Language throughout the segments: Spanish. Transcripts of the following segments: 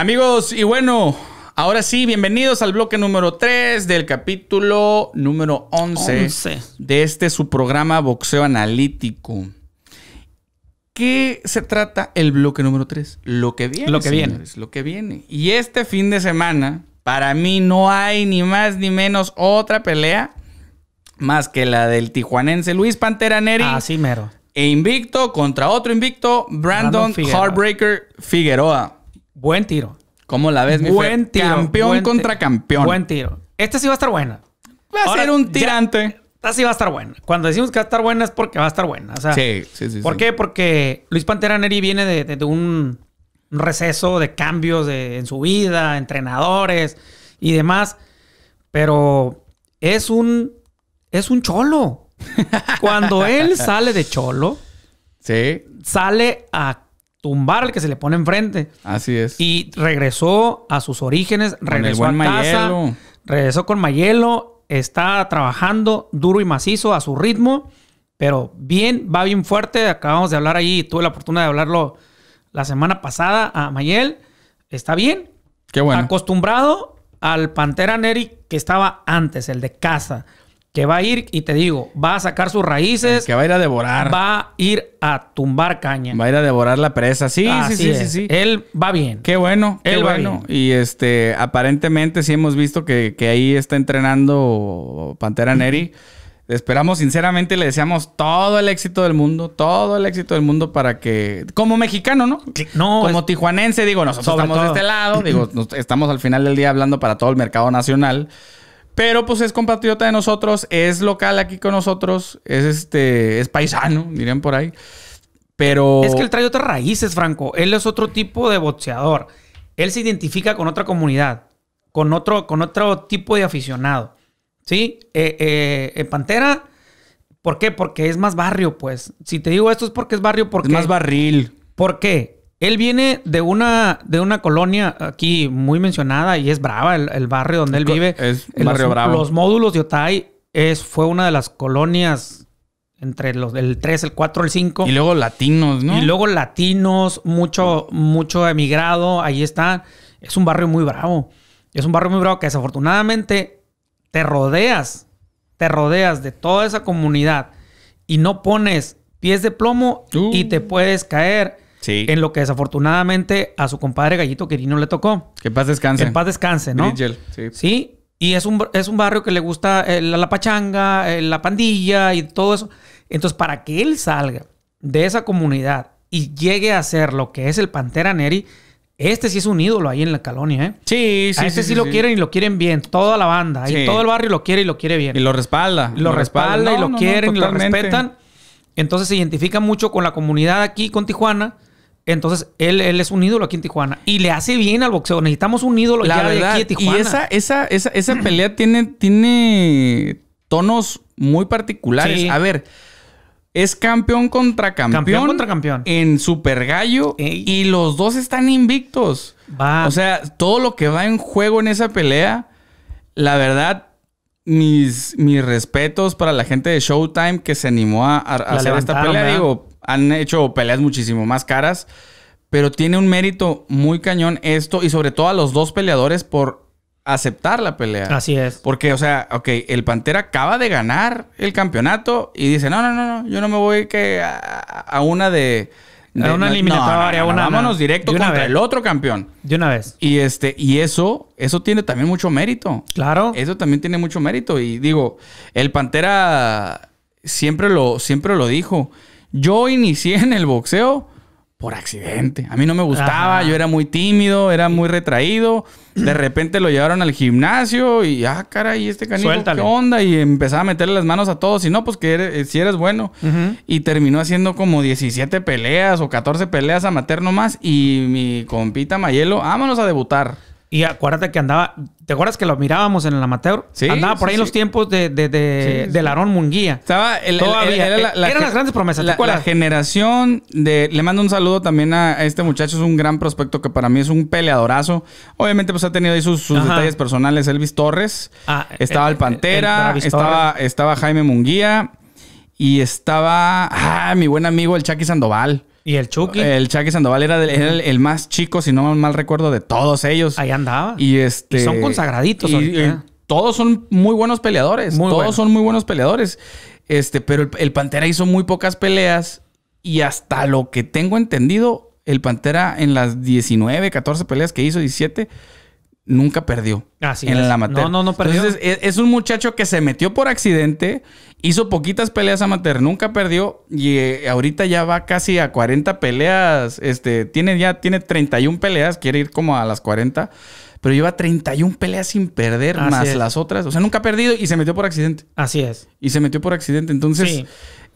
Amigos, y bueno, ahora sí, bienvenidos al bloque número 3 del capítulo número 11, de este su programa Boxeo Analítico. ¿Qué se trata el bloque número 3? Lo que viene. Lo que Lo que viene. Y este fin de semana, para mí no hay ni más ni menos otra pelea más que la del tijuanense Luis Pantera Neri. mero. E invicto contra otro invicto, Brandon, Heartbreaker Figueroa. Buen tiro. ¿Cómo la ves, mi Buen tiro. Campeón contra campeón. Buen tiro. Esta sí va a estar buena. Va a ser un tirante. esta sí va a estar buena. Cuando decimos que va a estar buena es porque va a estar buena. sí, sí, sí. ¿Por qué? Porque Luis Pantera Neri viene de, un receso de cambios en su vida, entrenadores y demás. Pero es un, es un cholo. Cuando él sale de cholo, sí. sale a tumbar el que se le pone enfrente. Así es. Y regresó a sus orígenes, regresó con Mayelo. regresó con Mayelo, está trabajando duro y macizo a su ritmo, pero bien, va bien fuerte. Acabamos de hablar ahí, tuve la oportunidad de hablarlo la semana pasada a Mayel. Está bien. Qué bueno. Acostumbrado al Pantera Neri que estaba antes, el de casa que va a ir, y te digo, va a sacar sus raíces. que va a ir a devorar. Va a ir a tumbar caña. Va a ir a devorar la presa. Sí, sí, sí, sí, Él va bien. Qué bueno, Él va bueno. Bien. Y este, aparentemente sí hemos visto que, ahí está entrenando Pantera Neri. Esperamos sinceramente, le deseamos todo el éxito del mundo, todo el éxito del mundo para que, como mexicano, ¿no? no como tijuanense, digo, nosotros estamos de este lado, digo, estamos al final del día hablando para todo el mercado nacional. Pero pues es compatriota de nosotros, es local aquí con nosotros, es este, es paisano, dirían por ahí. Pero. Es que él trae otras raíces, Franco. Él es otro tipo de boxeador. Él se identifica con otra comunidad, con otro, con otro tipo de aficionado. ¿Sí? Eh, eh Pantera. ¿Por qué? Porque es más barrio, pues. Si te digo esto es porque es barrio, porque. Es más barril. ¿Por qué? Él viene de una, de una colonia aquí muy mencionada y es brava, el, barrio donde él vive. Es el barrio bravo. Los módulos de Otay es, fue una de las colonias entre los, el 3, el 4, el 5. Y luego latinos, ¿no? Y luego latinos, mucho, mucho emigrado, ahí está. Es un barrio muy bravo. Es un barrio muy bravo que desafortunadamente te rodeas, te rodeas de toda esa comunidad y no pones pies de plomo y te puedes caer Sí. En lo que desafortunadamente a su compadre Gallito Quirino le tocó. Que paz descanse. Que paz descanse, ¿no? Bridgel, sí. Sí. Y es un, es un barrio que le gusta eh, la, pachanga, eh, la pandilla y todo eso. Entonces, para que él salga de esa comunidad y llegue a ser lo que es el Pantera Neri, este sí es un ídolo ahí en la calonia, ¿eh? Sí, sí. A este sí, lo quieren y lo quieren bien. Toda la banda. Y todo el barrio lo quiere y lo quiere bien. Y lo respalda. Lo, respalda, y lo quieren y lo respetan. Entonces se identifica mucho con la comunidad aquí, con Tijuana. Entonces, él, es un ídolo aquí en Tijuana. Y le hace bien al boxeo. Necesitamos un ídolo de aquí en Tijuana. Y esa, esa, esa, pelea tiene, tiene tonos muy particulares. A ver, es campeón contra campeón. Campeón contra campeón. En Super Gallo. Y los dos están invictos. O sea, todo lo que va en juego en esa pelea, la verdad, mis, mis respetos para la gente de Showtime que se animó a, hacer esta pelea. Digo, han hecho peleas muchísimo más caras, pero tiene un mérito muy cañón esto y sobre todo a los dos peleadores por aceptar la pelea. Así es. Porque, o sea, ok, el Pantera acaba de ganar el campeonato y dice, no, no, no, no yo no me voy a, una de... a una eliminatoria, una, Vámonos directo contra el otro campeón. De una vez. Y este, y eso, eso tiene también mucho mérito. Claro. Eso también tiene mucho mérito. Y digo, el Pantera siempre lo, siempre lo dijo. Yo inicié en el boxeo por accidente. A mí no me gustaba, yo era muy tímido, era muy retraído. De repente lo llevaron al gimnasio y, ah, caray, este canijo, ¿qué onda? Y empezaba a meterle las manos a todos. Y no, pues que eh, si eres bueno. Y terminó haciendo como 17 peleas o 14 peleas a amateur nomás. Y mi compita Mayelo, vámonos a debutar. Y acuérdate que andaba, ¿te acuerdas que lo mirábamos en el amateur? andaba por ahí en los tiempos de, de, Larón Munguía. Estaba el, Todavía. la, Eran las grandes promesas. La, generación de. Le mando un saludo también a este muchacho, es un gran prospecto que para mí es un peleadorazo. Obviamente, pues ha tenido ahí sus, detalles personales. Elvis Torres. Ah, estaba eh, el, eh, Pantera. estaba, estaba Jaime Munguía y estaba ah, mi buen amigo el Chucky Sandoval. ¿Y el Chucky? El Chucky Sandoval era, el, más chico, si no mal recuerdo, de todos ellos. Ahí andaba. Y este. son consagraditos. ¿eh? todos son muy buenos peleadores. todos son muy buenos peleadores. Este, pero el, Pantera hizo muy pocas peleas. Y hasta lo que tengo entendido, el Pantera en las 19, 14 peleas que hizo, 17, nunca perdió. Así en el la No, no, no perdió. E, es un muchacho que se metió por accidente hizo poquitas peleas amateur, nunca perdió y eh, ahorita ya va casi a 40 peleas, este, tiene ya tiene 31 peleas, quiere ir como a las 40, pero lleva 31 peleas sin perder más las otras, o sea, nunca ha perdido y se metió por accidente. Así es. Y se metió por accidente, entonces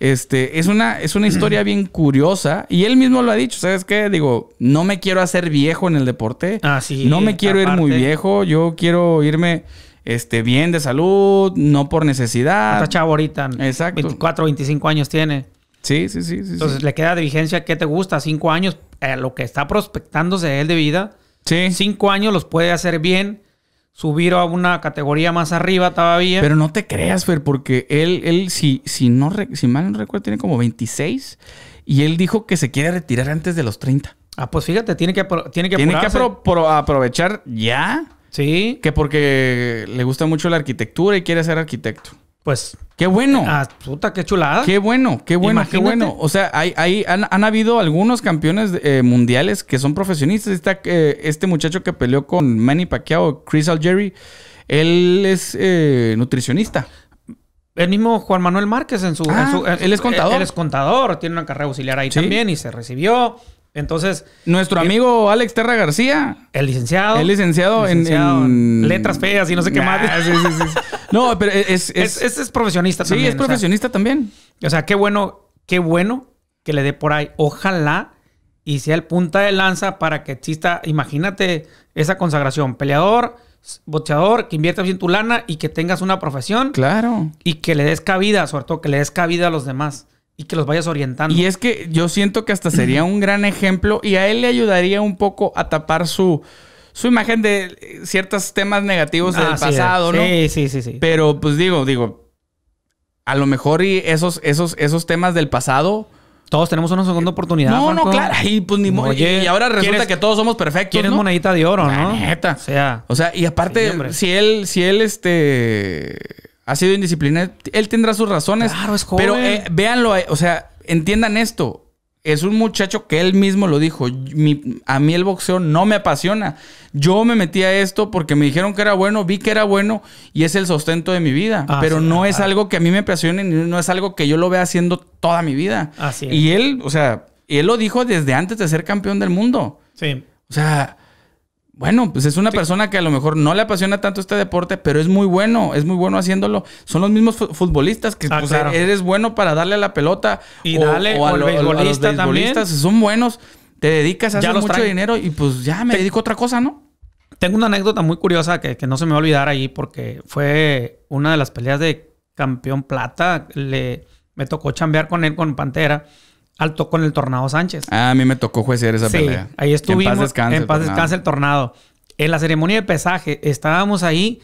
este es una es una historia bien curiosa y él mismo lo ha dicho, ¿sabes qué? Digo, no me quiero hacer viejo en el deporte. Así. Ah, no me quiero ir muy viejo, yo quiero irme este, bien de salud, no por necesidad. Está chavo ahorita. Exacto. 24, 25 años tiene. Sí, sí, sí. Entonces le queda de vigencia, ¿qué te gusta? Cinco años, eh, lo que está prospectándose él de vida. Sí. Cinco años los puede hacer bien, subir a una categoría más arriba todavía. Pero no te creas, Fer, porque él, él si, si, no, si mal no recuerdo, tiene como 26 y él dijo que se quiere retirar antes de los 30. Ah, pues fíjate, tiene que, tiene que, tiene que aprovechar ya Sí. Que porque le gusta mucho la arquitectura y quiere ser arquitecto. Pues. Qué bueno. Ah, puta, qué chulada. Qué bueno, qué bueno, qué bueno. O sea, hay, hay han, habido algunos campeones eh, mundiales que son profesionistas. Está, eh, este muchacho que peleó con Manny Pacquiao, Chris Algeri, él es eh, nutricionista. El mismo Juan Manuel Márquez en su... Ah, él es contador. Él, es contador, tiene una carrera auxiliar ahí también y se recibió. Entonces. Nuestro eh, amigo Alex Terra García. El licenciado. El licenciado, en, Letras feas y no sé qué más. No, pero e- es. Es, profesionista también. Sí, es profesionista también. O sea, qué bueno, qué bueno que le dé por ahí. Ojalá y sea el punta de lanza para que exista. Imagínate esa consagración. Peleador, bocheador, que inviertas bien tu lana y que tengas una profesión. Claro. Y que le des cabida, sobre todo que le des cabida a los demás. Y que los vayas orientando. Y es que yo siento que hasta sería un gran ejemplo y a él le ayudaría un poco a tapar su, su imagen de eh, ciertos temas negativos del pasado, ¿no? Sí, sí, sí, sí. Pero pues digo, digo, a lo mejor y esos, esos, esos temas del pasado... Todos tenemos una segunda oportunidad. No, no, claro. Y pues ni Y ahora resulta que todos somos perfectos. Tienes monedita de oro, ¿no? neta. O sea. O sea, y aparte, si él, si él, este ha sido indisciplinado. Él tendrá sus razones. Claro, es joven. Pero eh, véanlo, eh, o sea, entiendan esto. Es un muchacho que él mismo lo dijo. a mí el boxeo no me apasiona. Yo me metí a esto porque me dijeron que era bueno, vi que era bueno y es el sustento de mi vida. Ah, pero no es algo que a mí me apasione, no es algo que yo lo vea haciendo toda mi vida. Así es. Y él, o sea, él lo dijo desde antes de ser campeón del mundo. Sí. O sea, bueno, pues es una persona que a lo mejor no le apasiona tanto este deporte, pero es muy bueno, es muy bueno haciéndolo. Son los mismos futbolistas que ah, pues, eres bueno para darle a la pelota y dale, los son buenos, te dedicas a mucho dinero y pues ya me dedico a otra cosa, ¿no? Tengo una anécdota muy curiosa que, no se me va a olvidar ahí porque fue una de las peleas de campeón plata. Le, me tocó chambear con él con Pantera al con el Tornado Sánchez. Ah, a mí me tocó juecer esa sí, pelea. Ahí estuvimos. En paz descanse. En el tornado. En la ceremonia de pesaje estábamos ahí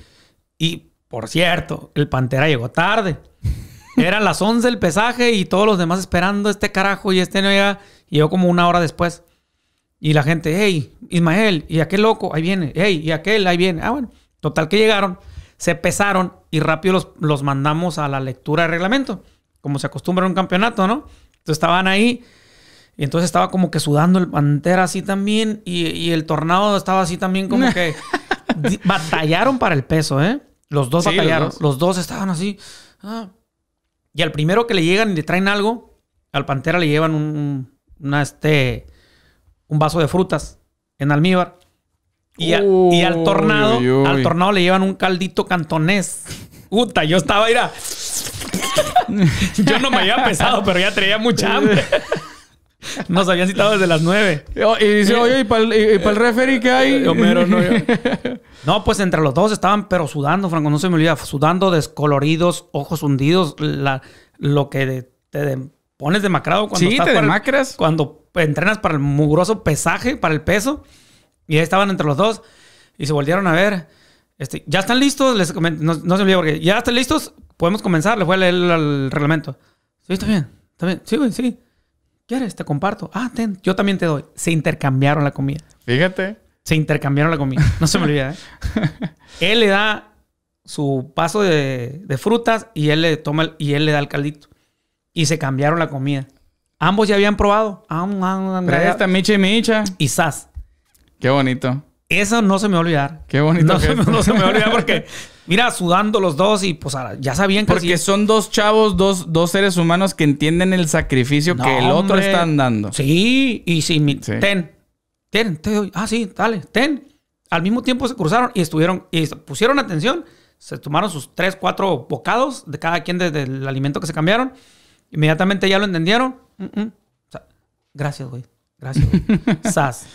y, por cierto, el Pantera llegó tarde. Eran las 11 el pesaje y todos los demás esperando este carajo y este no llega. Llegó como una hora después. Y la gente, hey, Ismael, y aquel loco, ahí viene, hey, y aquel, ahí viene. Ah, bueno, total que llegaron, se pesaron y rápido los, los mandamos a la lectura de reglamento, como se acostumbra en un campeonato, ¿no? estaban ahí y entonces estaba como que sudando el pantera así también y, el tornado estaba así también como que batallaron para el peso, ¿eh? Los dos batallaron, los dos. estaban así. Ah. Y al primero que le llegan y le traen algo, al pantera le llevan un, una, este, un vaso de frutas en almíbar. Y, al tornado, al tornado le llevan un caldito cantonés. Puta, yo estaba, mira. Yo no me había pesado, pero ya traía mucha hambre. Nos habían citado desde las 9. Y dice, oye, ¿y para el, el referee hay? no, pues entre los dos estaban, pero sudando, Franco, no se me olvida. Sudando, descoloridos, ojos hundidos. lo que te pones demacrado cuando cuando entrenas para el mugroso pesaje, para el peso. Y ahí estaban entre los dos. Y se volvieron a ver. Este, ¿Ya están listos? Les no, se me olvida porque ya están listos. Podemos comenzar, le voy a leer el, reglamento. Sí, está bien, está bien. Sí, güey, sí. ¿Quieres? Te comparto. Ah, ten, yo también te doy. Se intercambiaron la comida. Fíjate. Se intercambiaron la comida. No se me olvida, ¿eh? él le da su paso de, frutas y él le toma y él le da el caldito. Y se cambiaron la comida. Ambos ya habían probado. Ah, mm, ah, ah y micha. Y sas. Qué bonito. Eso no se me va a olvidar. Qué bonito. No, no se me va a olvidar porque mira, sudando los dos y pues ya sabían que. Porque son dos chavos, dos, dos seres humanos que entienden el sacrificio que el otro está están dando. Sí, y sí. ten, ten, te ah, sí, dale, ten. Al mismo tiempo se cruzaron y estuvieron, y pusieron atención, se tomaron sus tres, cuatro bocados de cada quien del alimento que se cambiaron. Inmediatamente ya lo entendieron. Mm, mm. gracias, güey. Gracias, güey.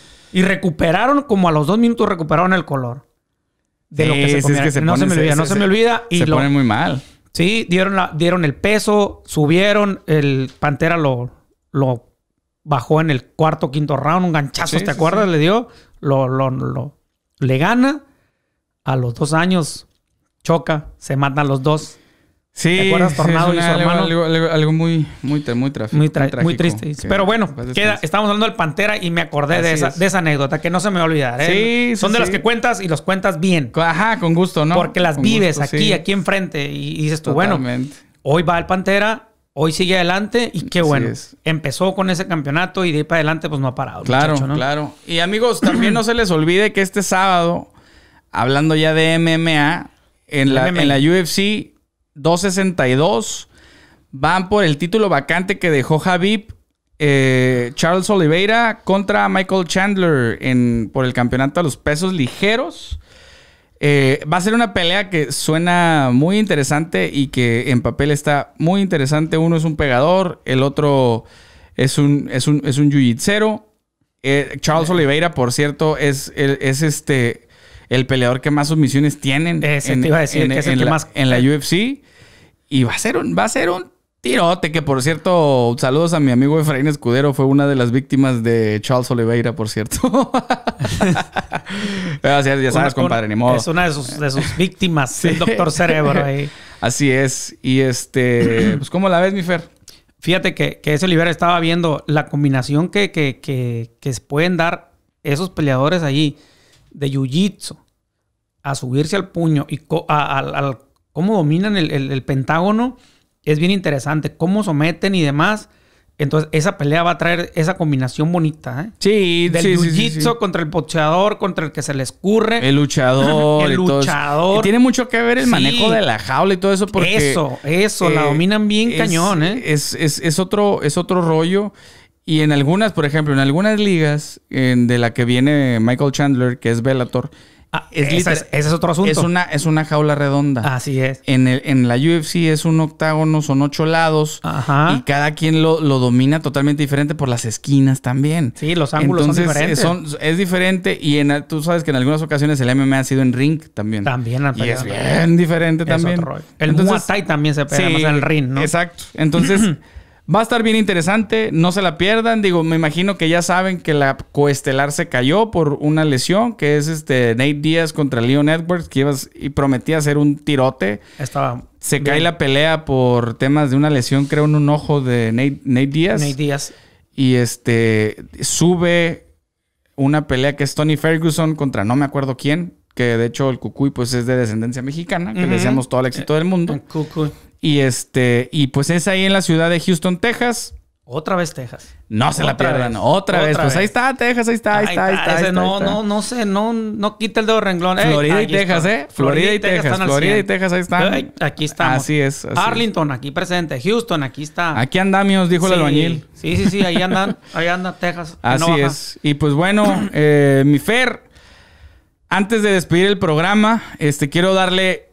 Y recuperaron, como a los dos minutos recuperaron el color de lo que se no se me olvida, no se, me olvida. Y se pone muy mal. Sí, dieron, la, dieron el peso, subieron, el Pantera lo, lo bajó en el cuarto, quinto round, un ganchazo, ¿te acuerdas? Le dio, lo, lo, lo, le gana, a los dos años choca, se matan los dos. Sí, ¿Te acuerdas? Tornado y su hermano. Algo, muy, muy, muy, tráfico, muy, triste. Pero bueno, queda, estamos hablando del Pantera y me acordé de esa, anécdota que no se me va a olvidar. ¿eh? Son de las que cuentas y los cuentas bien. Ajá, con gusto, ¿no? Porque las vives aquí, aquí enfrente y, dices tú, bueno, hoy va el Pantera, hoy sigue adelante y qué bueno. Empezó con ese campeonato y de ahí para adelante pues no ha parado. Claro, claro. Y amigos, también no se les olvide que este sábado, hablando ya de MMA. En la UFC 262. Van por el título vacante que dejó Javib eh, Charles Oliveira contra Michael Chandler en, por el campeonato a los pesos ligeros. Eh, va a ser una pelea que suena muy interesante y que en papel está muy interesante. Uno es un pegador, el otro es un, es un, eh, Charles Oliveira, por cierto, es, es este el peleador que más sumisiones tienen en, la, más... Eh. UFC. Y va a ser un, va a ser un tirote, que por cierto, saludos a mi amigo Efraín Escudero, fue una de las víctimas de Charles Oliveira, por cierto. Ah, ya sabes, compadre, ni modo. Es una de sus, víctimas, el doctor Cerebro Así es. Y este, pues, ¿cómo la ves, mi Fer? Fíjate que, ese Oliveira estaba viendo la combinación que, que, que pueden dar esos peleadores allí de jiu-jitsu a subirse al puño y a, cómo dominan el, Pentágono es bien interesante. Cómo someten y demás. Entonces, esa pelea va a traer esa combinación bonita, ¿eh? Sí, Del jiu-jitsu contra el pocheador, contra el que se le escurre. El luchador. el luchador. y tiene mucho que ver el manejo de la jaula y todo eso porque... Eso, eso. la eh, dominan bien cañón, ¿eh? Es, es, es, otro, es otro rollo. Y en algunas, por ejemplo, en algunas ligas de la que viene Michael Chandler, que es Bellator, ah, es ese es otro asunto. Es una, es una jaula redonda. Así es. En, el, en la UFC es un octágono, son ocho lados. Ajá. Y cada quien lo, lo domina totalmente diferente por las esquinas también. Sí, los ángulos son diferentes. es diferente. Y en, tú sabes que en algunas ocasiones el MMA ha sido en ring también. También. Y es bien diferente también. El Entonces, Muay también se pega en el ring, ¿no? Exacto. Entonces... Va a estar bien interesante, no se la pierdan. Digo, me imagino que ya saben que la coestelar se cayó por una lesión, que es este Nate Díaz contra Leon Edwards, que ibas y prometía hacer un tirote. Estaba. Se cae la pelea por temas de una lesión, creo, en un ojo de Nate, Nate Díaz. Nate Y este sube una pelea que es Tony Ferguson contra no me acuerdo quién, que de hecho el Cucuy pues es de descendencia mexicana, que le deseamos todo el éxito eh, del mundo. cucuy. Y este, y pues es ahí en la ciudad de Houston, Texas. Otra vez Texas. No se la pierdan, otra, vez. Pues ahí está, Texas, ahí está, ahí, está, ahí está. no, no, no sé, no, no quita el dedo renglón. Florida y Texas, ¿eh? Florida y Texas, Florida y Texas, ahí están. aquí estamos. Así es. Arlington, aquí presente. Houston, aquí está. Aquí andamios, dijo el albañil. Sí, sí, sí, ahí andan, ahí anda Texas. Así es. Y pues bueno, eh, mi Fer, antes de despedir el programa, este, quiero darle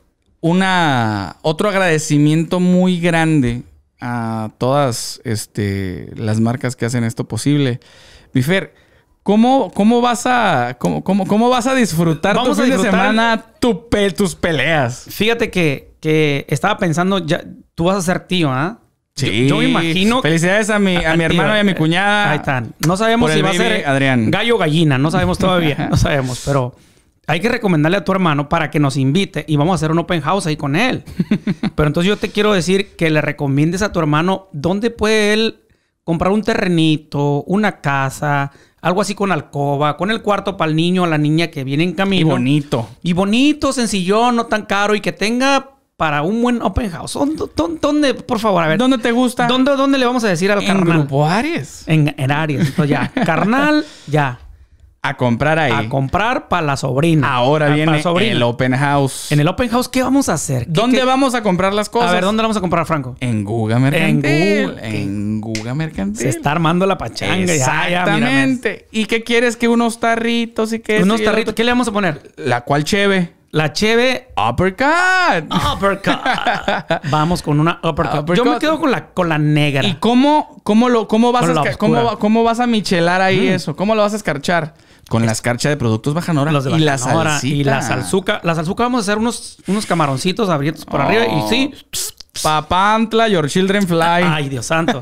una, otro agradecimiento muy grande a todas este, las marcas que hacen esto posible. Bifer, ¿Cómo, ¿Cómo, vas a cómo, cómo, vas a disfrutar tu fin de semana tu tus peleas? Fíjate que, estaba pensando, ya, tú vas a ser tío, ¿ah? Sí. Yo, me imagino. Felicidades a mi, ah, a, mi hermano y a mi cuñada. Ahí están. No sabemos si va a ser gallo o gallina, no sabemos todavía, no sabemos, pero hay que recomendarle a tu hermano para que nos invite y vamos a hacer un open house ahí con él. Pero entonces yo te quiero decir que le recomiendes a tu hermano dónde puede él comprar un terrenito, una casa, algo así con alcoba, con el cuarto para el niño o la niña que viene en camino. Y bonito. Y bonito, sencillo, no tan caro y que tenga para un buen open house. ¿Dónde, por favor, a ver? ¿Dónde te gusta? ¿Dónde, dónde le vamos a decir al en carnal? Grupo Aries. En, en Aries. Entonces ya, carnal, ya. A comprar ahí. A comprar para la sobrina. Ahora viene el open house. En el open house, ¿qué vamos a hacer? ¿Dónde vamos a comprar las cosas? A ver, ¿dónde vamos a comprar, Franco? En Google Mercantil. En Google Mercantil. Se está armando la pachanga. Exactamente. ¿Y qué quieres? Que unos tarritos y qué Unos tarritos. ¿Qué le vamos a poner? La cual cheve. La cheve. Uppercut. Uppercut. Vamos con una uppercut. Yo me quedo con la, con negra. ¿Y cómo, cómo, lo, cómo, vas a, cómo, vas a michelar ahí mm. eso? ¿Cómo lo vas a escarchar? Con la escarcha de productos bajanora, los de y la Y la salsuca. La salsuca vamos a hacer unos, unos camaroncitos abiertos por arriba y sí... Oh. Papantla, Your Children Fly. Ay, Dios santo.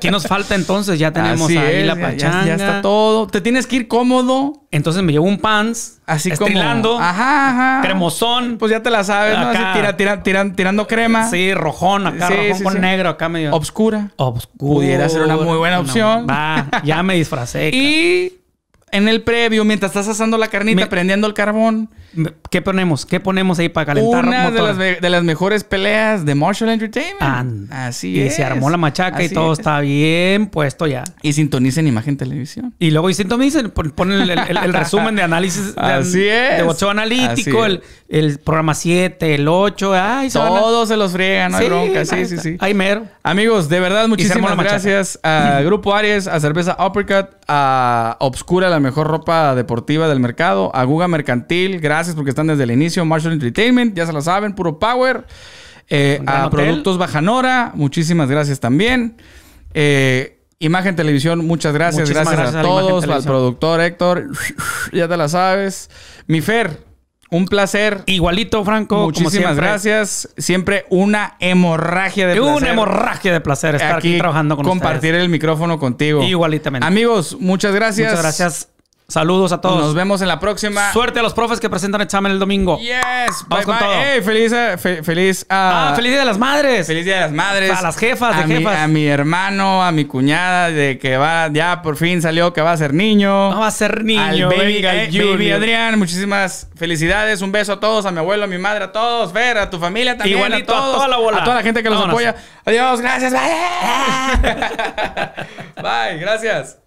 ¿Qué nos falta entonces? Ya tenemos ahí la pachanga. Ya, está todo. Te tienes que ir cómodo. Entonces me llevo un pants. Así como... como. Ajá, ajá. Cremosón. Pues ya te la sabes, ¿no? tirando crema. Sí, rojón acá, rojón con negro acá medio. Obscura. Obscura. Pudiera ser una muy buena opción. va, ya me disfracé. y en el previo, mientras estás asando la carnita, prendiendo el carbón. ¿Qué ponemos? ¿Qué ponemos ahí para calentar? Una de las, mejores peleas de Marshall Entertainment. Así y se armó la machaca y todo está bien puesto ya. Y sintonicen Imagen Televisión. Y luego y sintonicen, ponen el, resumen de análisis. De, Así es. analítico, El, programa 7, el 8. Todos se los friegan, no bronca. Sí, sí, sí. Ay, mero. Amigos, de verdad, muchísimas gracias a Grupo Aries, a Cerveza Uppercut, a Obscura la mejor ropa deportiva del mercado. Aguga Mercantil, gracias porque están desde el inicio. Marshall Entertainment, ya se la saben, puro power. Eh, a Productos Bajanora, muchísimas gracias también. Eh, Imagen Televisión, muchas gracias. Gracias, a, todos, al productor Héctor, ya te la sabes. Mi Fer, un placer. Igualito, Franco. Muchísimas gracias. Siempre una hemorragia de placer. Una hemorragia de placer estar aquí, trabajando con compartir ustedes. Compartir el micrófono contigo. Igualitamente. Amigos, muchas gracias. Muchas gracias. Saludos a todos. Nos vemos en la próxima. Suerte a los profes que presentan examen el domingo. Yes. Vamos con todo. Hey, feliz, eh, feliz. Ah, ah, feliz día de las madres. Feliz día de las madres. A las jefas, de a jefas. Mi, a mi hermano, a mi cuñada, de que va, ya por fin salió que va a ser niño. va a ser niño. Al baby, baby Adrián, muchísimas felicidades. Un beso a todos, a mi abuelo, a mi madre, a todos, Ver, a tu familia también. a, todos, a toda la gente que los apoya. Adiós, gracias. bye, gracias.